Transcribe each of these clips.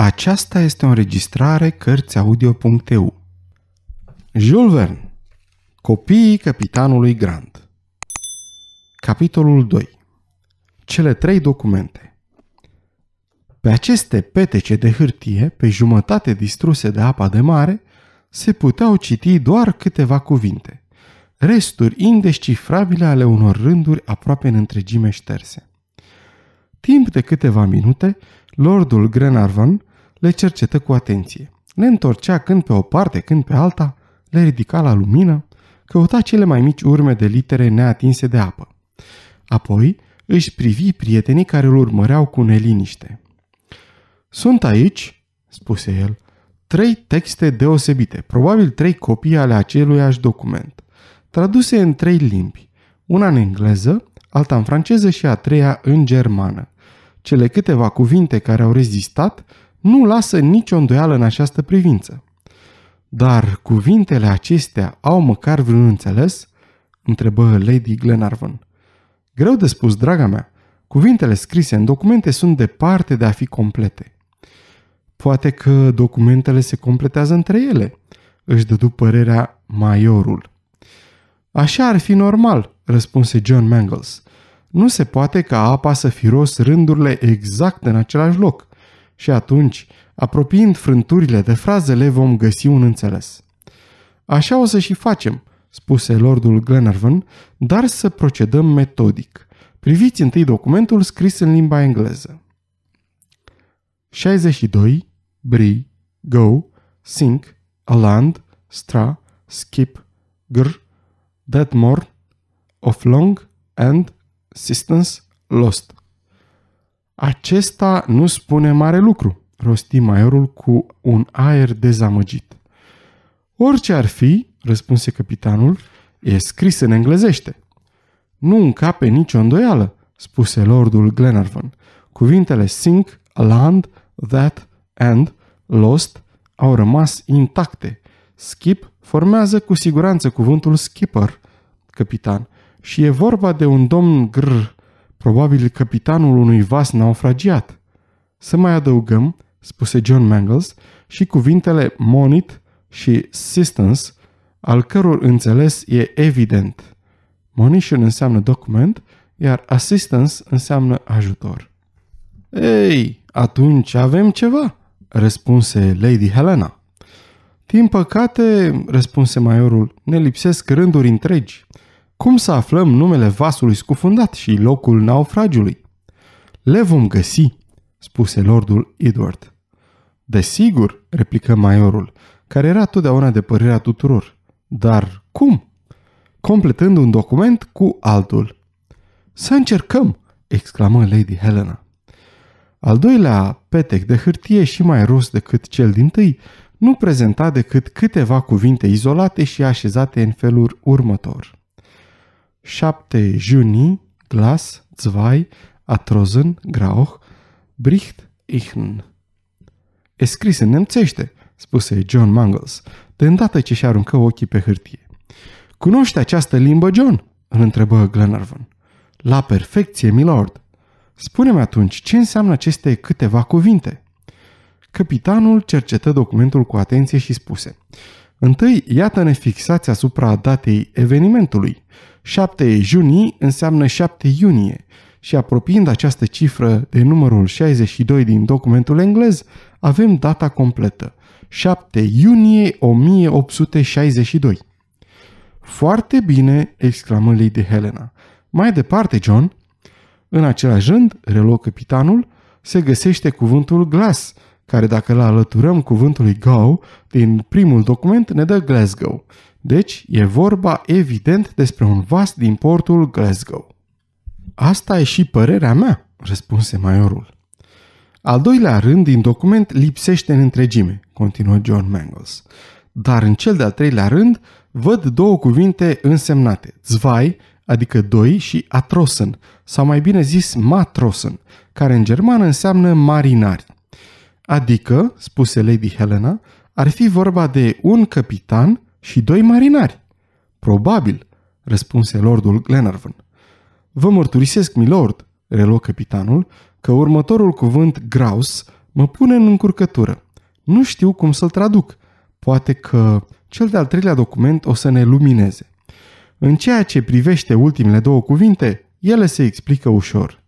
Aceasta este o înregistrare Cărțiaudio.eu Jules Verne Copiii capitanului Grant Capitolul 2 Cele trei documente Pe aceste petece de hârtie, pe jumătate distruse de apa de mare, se puteau citi doar câteva cuvinte, resturi indescifrabile ale unor rânduri aproape în întregime șterse. Timp de câteva minute, Lordul Glenarvan le cercetă cu atenție. Le întorcea când pe o parte, când pe alta, le ridica la lumină, căuta cele mai mici urme de litere neatinse de apă. Apoi își privi prietenii care îl urmăreau cu neliniște. Sunt aici, spuse el, trei texte deosebite, probabil trei copii ale aceluiași document, traduse în trei limbi, una în engleză, alta în franceză și a treia în germană. Cele câteva cuvinte care au rezistat nu lasă nicio îndoială în această privință. Dar cuvintele acestea au măcar vreun înțeles? întrebă Lady Glenarvan. Greu de spus, draga mea, cuvintele scrise în documente sunt departe de a fi complete. Poate că documentele se completează între ele, își dădu părerea maiorul. Așa ar fi normal, răspunse John Mangles. Nu se poate ca apa să fi ros rândurile exact în același loc și atunci, apropiind frânturile de frazele, vom găsi un înțeles. Așa o să și facem, spuse lordul Glenarvan, dar să procedăm metodic. Priviți întâi documentul scris în limba engleză. 62. Bri, go, sink, aland, stra, skip, gr, more, of long and, assistance lost. Acesta nu spune mare lucru, rosti maiorul cu un aer dezamăgit. Orice ar fi, răspunse capitanul, e scris în englezește. Nu încape nicio îndoială, spuse lordul Glenarvan. Cuvintele sink, land, that, and, lost au rămas intacte. Skip formează cu siguranță cuvântul skipper, capitan, și e vorba de un domn gr probabil capitanul unui vas naufragiat. Să mai adăugăm, spuse John Mangles, și cuvintele monit și assistance, al căror înțeles e evident. Monition înseamnă document, iar assistance înseamnă ajutor. Ei, atunci avem ceva, răspunse Lady Helena. Din păcate, răspunse maiorul, ne lipsesc rânduri întregi – cum să aflăm numele vasului scufundat și locul naufragiului? Le vom găsi, spuse lordul Edward. Desigur, replică maiorul, care era totdeauna de părerea tuturor. Dar cum? Completând un document cu altul. Să încercăm, exclamă Lady Helena. Al doilea petec de hârtie și mai rus decât cel din tâi nu prezenta decât câteva cuvinte izolate și așezate în felul următor. 7. Juni, Glas 2, Atrosen, Grauch, Bricht, Ichn. E scris în nemțește, spuse John Mangles, de îndată ce și-aruncă ochii pe hârtie. Cunoște această limbă, John?" îl întrebă Glenarvan. La perfecție, milord. Spune-mi atunci ce înseamnă aceste câteva cuvinte." Capitanul cercetă documentul cu atenție și spuse. Întâi, iată-ne fixați asupra datei evenimentului. 7 junii înseamnă 7 iunie și apropiind această cifră de numărul 62 din documentul englez, avem data completă, 7 iunie 1862. Foarte bine, exclamă Lady Helena. Mai departe, John. În același rând, reluă capitanul, se găsește cuvântul glas, care dacă îl alăturăm cuvântului go din primul document ne dă Glasgow. Deci, e vorba evident despre un vas din portul Glasgow. Asta e și părerea mea, răspunse maiorul. Al doilea rând din document lipsește în întregime, continuă John Mangles. Dar în cel de-al treilea rând văd două cuvinte însemnate, zvai, adică doi, și atrosen, sau mai bine zis matrosen, care în germană înseamnă marinari. Adică, spuse Lady Helena, ar fi vorba de un capitan și doi marinari. Probabil, răspunse lordul Glenarvan. Vă mărturisesc, milord, reluă capitanul, că următorul cuvânt graus mă pune în încurcătură. Nu știu cum să-l traduc. Poate că cel de-al treilea document o să ne lumineze. În ceea ce privește ultimele două cuvinte, ele se explică ușor.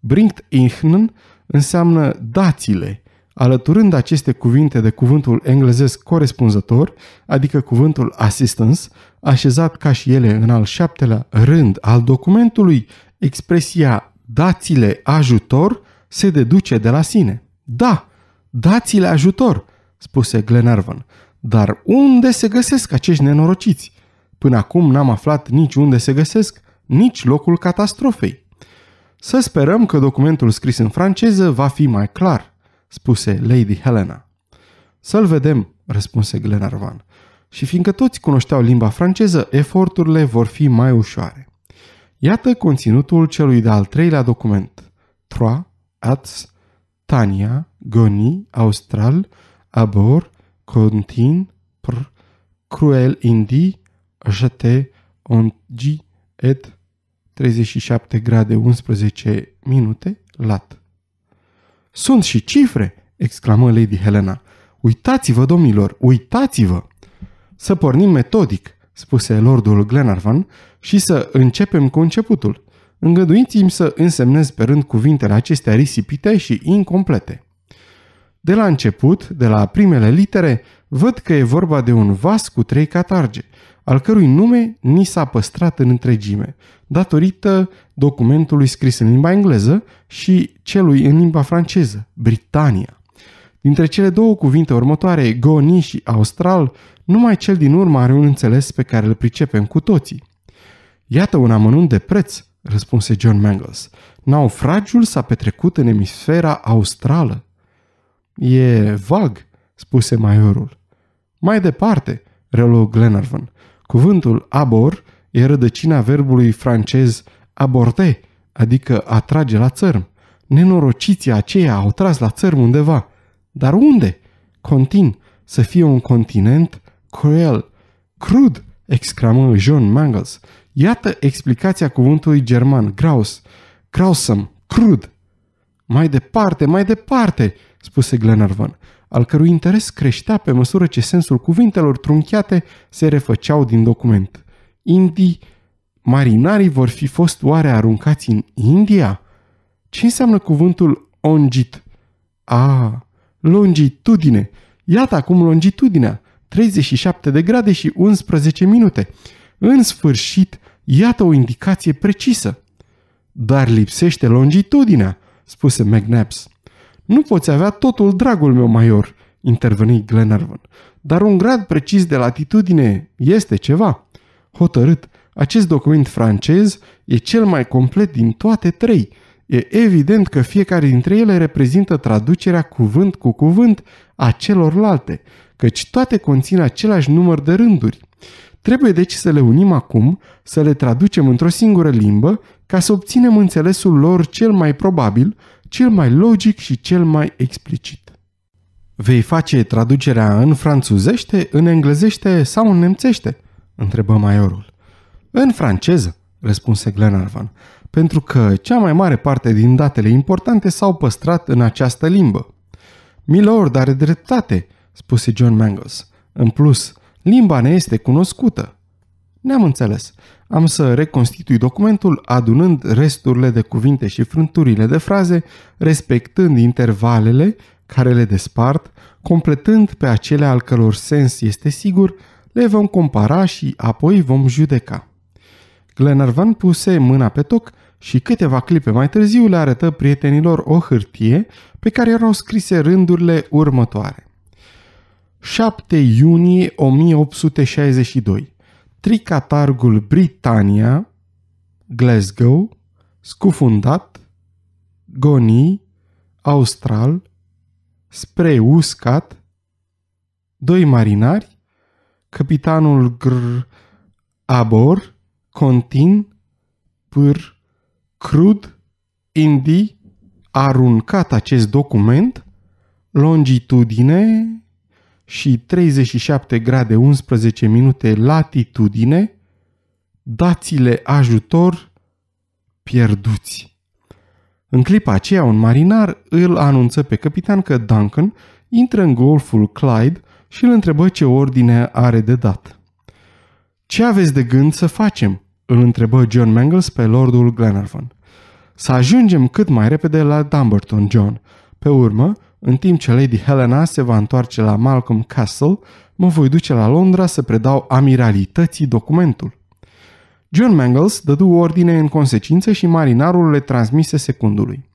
Bringt ihnen înseamnă dațile, le alăturând aceste cuvinte de cuvântul englezesc corespunzător, adică cuvântul assistance, așezat ca și ele în al șaptelea rând al documentului, expresia dați-le ajutor se deduce de la sine. Da, dați-le ajutor, spuse Glenarvan, dar unde se găsesc acești nenorociți? Până acum n-am aflat nici unde se găsesc, nici locul catastrofei. Să sperăm că documentul scris în franceză va fi mai clar, spuse Lady Helena. Să-l vedem, răspunse Glenarvan. Și fiindcă toți cunoșteau limba franceză, eforturile vor fi mai ușoare. Iată conținutul celui de-al treilea document. Trois, Ats, Tania, Goni, Austral, Abor, Contin, Pr, Cruel Indi, Jete, Ongi, et 37 grade 11 minute, lat. Sunt și cifre!" exclamă Lady Helena. Uitați-vă, domnilor, uitați-vă! Să pornim metodic, spuse lordul Glenarvan, și să începem cu începutul. Îngăduiți-mi să însemnez pe rând cuvintele acestea risipite și incomplete. De la început, de la primele litere, văd că e vorba de un vas cu trei catarge, al cărui nume ni s-a păstrat în întregime, datorită documentului scris în limba engleză și celui în limba franceză, Britania. Dintre cele două cuvinte următoare, goni și austral, numai cel din urmă are un înțeles pe care îl pricepem cu toții. Iată un amănunt de preț, răspunse John Mangles. Naufragiul s-a petrecut în emisfera australă. E vag, spuse maiorul. Mai departe, reluă Glenarvan. Cuvântul abor e rădăcina verbului francez aborte, adică a trage la țărm. Nenorociții aceia au tras la țărm undeva. Dar unde? Contin, să fie un continent cruel, crud, exclamă John Mangles. Iată explicația cuvântului german, graus, grausam, crud. Mai departe, mai departe, spuse Glenarvan al cărui interes creștea pe măsură ce sensul cuvintelor trunchiate se refăceau din document. Indii, marinarii vor fi fost oare aruncați în India? Ce înseamnă cuvântul ongit? A, longitudine. Iată acum longitudinea. 37 de grade și 11 minute. În sfârșit, iată o indicație precisă. Dar lipsește longitudinea, spuse McNabs. Nu poți avea totul, dragul meu major, interveni Glenarvan. Dar un grad precis de latitudine este ceva. Hotărât, acest document francez e cel mai complet din toate trei. E evident că fiecare dintre ele reprezintă traducerea cuvânt cu cuvânt a celorlalte, căci toate conțin același număr de rânduri. Trebuie deci să le unim acum, să le traducem într-o singură limbă, ca să obținem înțelesul lor cel mai probabil cel mai logic și cel mai explicit. Vei face traducerea în franțuzește, în englezește sau în nemțește? întrebă maiorul. În franceză, răspunse Glenarvan, pentru că cea mai mare parte din datele importante s-au păstrat în această limbă. Milord are dreptate, spuse John Mangles. În plus, limba ne este cunoscută. Ne-am înțeles. Am să reconstitui documentul adunând resturile de cuvinte și frânturile de fraze, respectând intervalele care le despart, completând pe acele al căror sens este sigur, le vom compara și apoi vom judeca. Glenarvan puse mâna pe toc și câteva clipe mai târziu le arătă prietenilor o hârtie pe care erau scrise rândurile următoare. 7 iunie 1862 tricatargul Britania, Glasgow, scufundat, Goni, austral, spre uscat, doi marinari, capitanul Gr Abor, Contin, Pâr, Crud, Indi, a aruncat acest document, longitudine și 37 grade 11 minute latitudine, dați-le ajutor pierduți. În clipa aceea, un marinar îl anunță pe capitan că Duncan intră în golful Clyde și îl întrebă ce ordine are de dat. Ce aveți de gând să facem?" îl întrebă John Mangles pe Lordul Glenarvan. Să ajungem cât mai repede la Dumbarton, John. Pe urmă, în timp ce Lady Helena se va întoarce la Malcolm Castle, mă voi duce la Londra să predau amiralității documentul. John Mangles dădu ordine în consecință și marinarul le transmise secundului.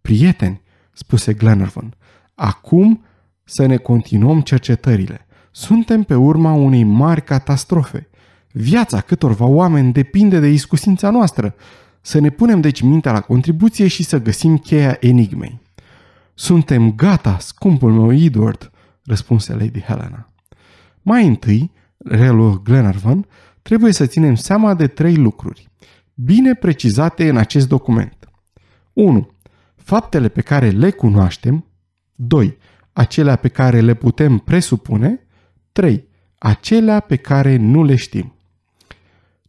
Prieteni, spuse Glenarvan, acum să ne continuăm cercetările. Suntem pe urma unei mari catastrofe. Viața câtorva oameni depinde de iscusința noastră. Să ne punem deci mintea la contribuție și să găsim cheia enigmei. Suntem gata, scumpul meu Edward, răspunse Lady Helena. Mai întâi, reluă Glenarvan, trebuie să ținem seama de trei lucruri, bine precizate în acest document. 1. Faptele pe care le cunoaștem. 2. Acelea pe care le putem presupune. 3. Acelea pe care nu le știm.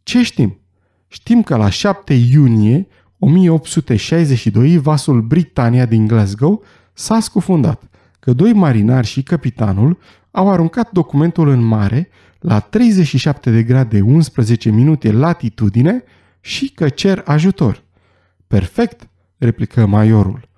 Ce știm? Știm că la 7 iunie 1862, vasul Britania din Glasgow s-a scufundat, că doi marinari și capitanul au aruncat documentul în mare la 37 de grade 11 minute latitudine și că cer ajutor. Perfect, replică majorul.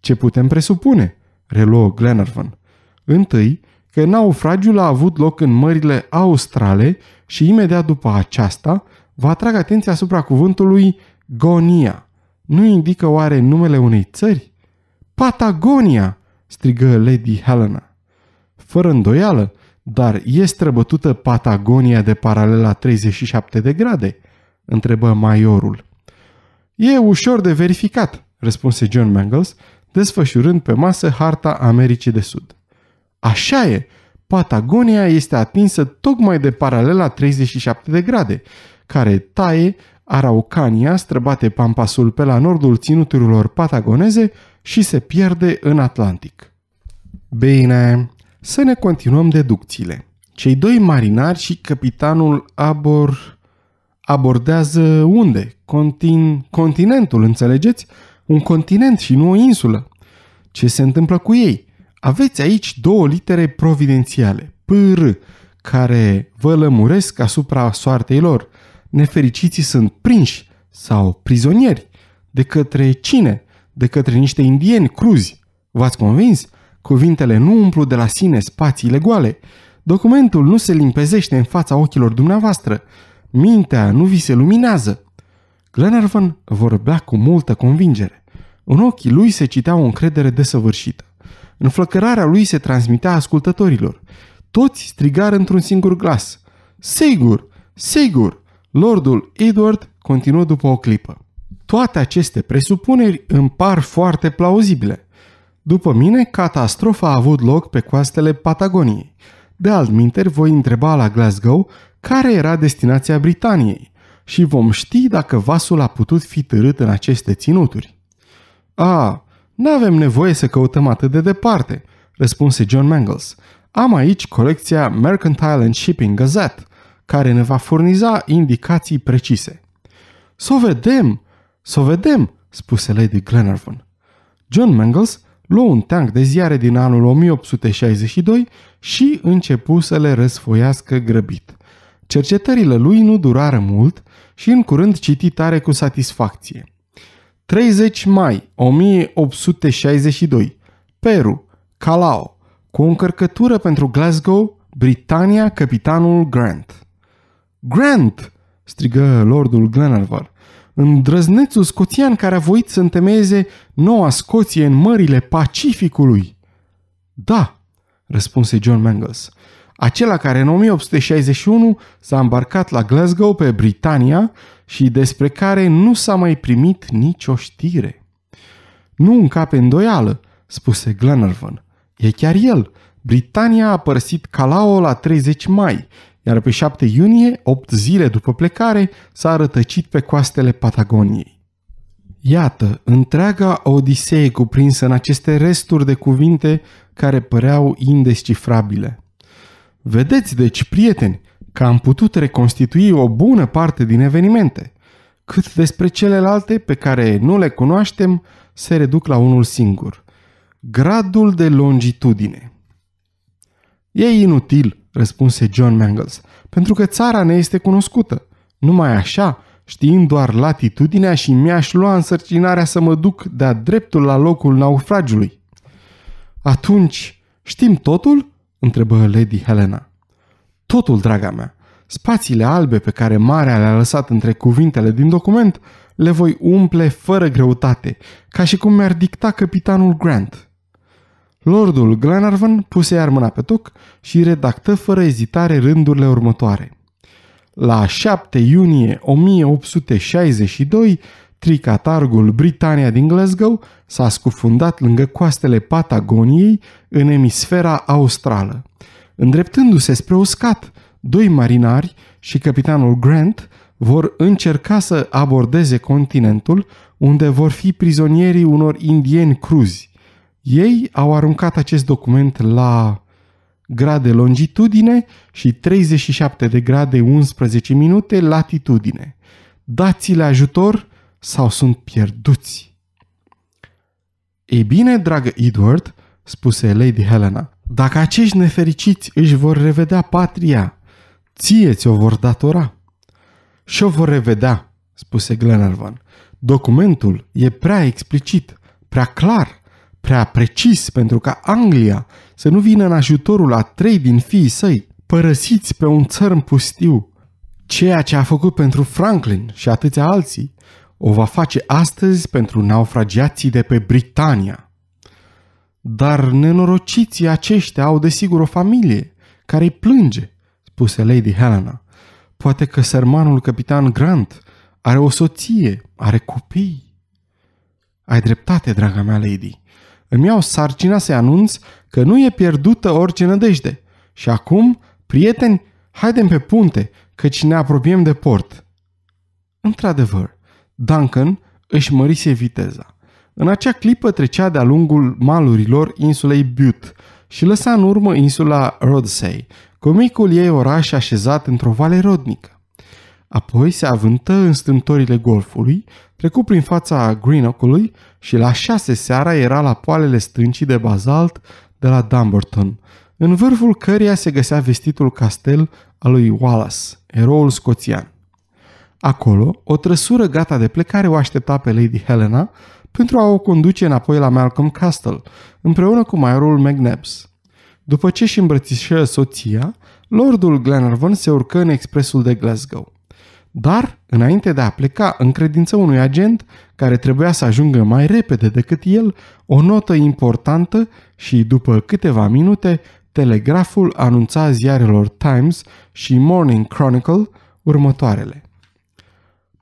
Ce putem presupune? reluă Glenarvan. Întâi, că naufragiul a avut loc în mările australe și imediat după aceasta va atrag atenția asupra cuvântului Gonia. Nu indică oare numele unei țări? Patagonia, strigă Lady Helena. Fără îndoială, dar e străbătută Patagonia de paralela 37 de grade? întrebă majorul. E ușor de verificat, răspunse John Mangles, desfășurând pe masă harta Americii de Sud. Așa e, Patagonia este atinsă tocmai de paralela 37 de grade, care taie Araucania străbate Pampasul pe la nordul ținuturilor patagoneze și se pierde în Atlantic. Bine, să ne continuăm deducțiile. Cei doi marinari și capitanul abor... abordează unde? Contin... Continentul, înțelegeți? Un continent și nu o insulă. Ce se întâmplă cu ei? Aveți aici două litere providențiale, PR, care vă lămuresc asupra soartei lor – nefericiții sunt prinși sau prizonieri. De către cine? De către niște indieni cruzi. V-ați convins? Cuvintele nu umplu de la sine spațiile goale. Documentul nu se limpezește în fața ochilor dumneavoastră. Mintea nu vi se luminează. Glenarvan vorbea cu multă convingere. În ochii lui se citea o încredere desăvârșită. Înflăcărarea lui se transmitea ascultătorilor. Toți strigară într-un singur glas. Sigur! Sigur! Lordul Edward continuă după o clipă. Toate aceste presupuneri îmi par foarte plauzibile. După mine, catastrofa a avut loc pe coastele Patagoniei. De altminteri, voi întreba la Glasgow care era destinația Britaniei și vom ști dacă vasul a putut fi târât în aceste ținuturi. A, nu avem nevoie să căutăm atât de departe, răspunse John Mangles. Am aici colecția Mercantile and Shipping Gazette – care ne va furniza indicații precise. Să vedem, să vedem, spuse Lady Glenarvan. John Mangles luă un tank de ziare din anul 1862 și începu să le răsfoiască grăbit. Cercetările lui nu durară mult și în curând citi tare cu satisfacție. 30 mai 1862 Peru, Calao, cu o încărcătură pentru Glasgow, Britania, capitanul Grant. Grant!" strigă lordul Glenarvan. Îndrăznețul scoțian care a voit să întemeieze noua Scoție în mările Pacificului. Da, răspunse John Mangles. Acela care în 1861 s-a îmbarcat la Glasgow pe Britania și despre care nu s-a mai primit nicio știre. Nu încape îndoială, spuse Glenarvan. E chiar el. Britania a părăsit Calao la 30 mai, iar pe 7 iunie, 8 zile după plecare, s-a rătăcit pe coastele Patagoniei. Iată, întreaga odisee cuprinsă în aceste resturi de cuvinte care păreau indescifrabile. Vedeți, deci, prieteni, că am putut reconstitui o bună parte din evenimente. Cât despre celelalte pe care nu le cunoaștem, se reduc la unul singur. Gradul de longitudine. E inutil, răspunse John Mangles, pentru că țara ne este cunoscută. Numai așa, știind doar latitudinea și mi-aș lua însărcinarea să mă duc de-a dreptul la locul naufragiului. Atunci, știm totul? întrebă Lady Helena. Totul, draga mea. Spațiile albe pe care marea le-a lăsat între cuvintele din document le voi umple fără greutate, ca și cum mi-ar dicta capitanul Grant. Lordul Glenarvan puse iar mâna pe toc și redactă fără ezitare rândurile următoare. La 7 iunie 1862, tricatargul Britania din Glasgow s-a scufundat lângă coastele Patagoniei în emisfera australă. Îndreptându-se spre uscat, doi marinari și capitanul Grant vor încerca să abordeze continentul, unde vor fi prizonierii unor indieni cruzi. Ei au aruncat acest document la grade longitudine și 37 de grade 11 minute latitudine. Dați-le ajutor sau sunt pierduți. Ei bine, dragă Edward, spuse Lady Helena, dacă acești nefericiți își vor revedea patria, ție ți-o vor datora. Și-o vor revedea, spuse Glenarvan. Documentul e prea explicit, prea clar – prea precis pentru ca Anglia să nu vină în ajutorul a trei din fiii săi, părăsiți pe un țărm pustiu. Ceea ce a făcut pentru Franklin și atâția alții, o va face astăzi pentru naufragiații de pe Britania. Dar nenorociții aceștia au desigur o familie care îi plânge, spuse Lady Helena. Poate că sărmanul capitan Grant are o soție, are copii. Ai dreptate, draga mea lady, îmi iau sarcina să-i anunț că nu e pierdută orice nădejde. Și acum, prieteni, haidem pe punte, căci ne apropiem de port. Într-adevăr, Duncan își mărise viteza. În acea clipă trecea de-a lungul malurilor insulei Butte și lăsa în urmă insula Rodsey, cu micul ei oraș așezat într-o vale rodnică. Apoi se avântă în strâmtorile golfului, trecu prin fața Greenock-ului și la șase seara era la poalele strâncii de bazalt de la Dumbarton, în vârful căreia se găsea vestitul castel al lui Wallace, eroul scoțian. Acolo, o trăsură gata de plecare o aștepta pe Lady Helena pentru a o conduce înapoi la Malcolm Castle, împreună cu maiorul McNabs. După ce și îmbrățișă soția, Lordul Glenarvan se urcă în expresul de Glasgow. Dar, înainte de a pleca, credință unui agent care trebuia să ajungă mai repede decât el o notă importantă și, după câteva minute, Telegraful anunța ziarelor Times și Morning Chronicle următoarele.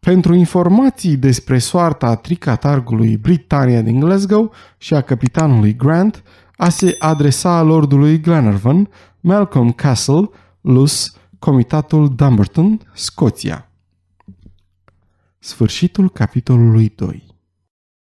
Pentru informații despre soarta tricatargului Britania din Glasgow și a capitanului Grant, a se adresa lordului Glenarvan, Malcolm Castle, Lus, Comitatul Dumbarton, Scoția. Sfârșitul capitolului 2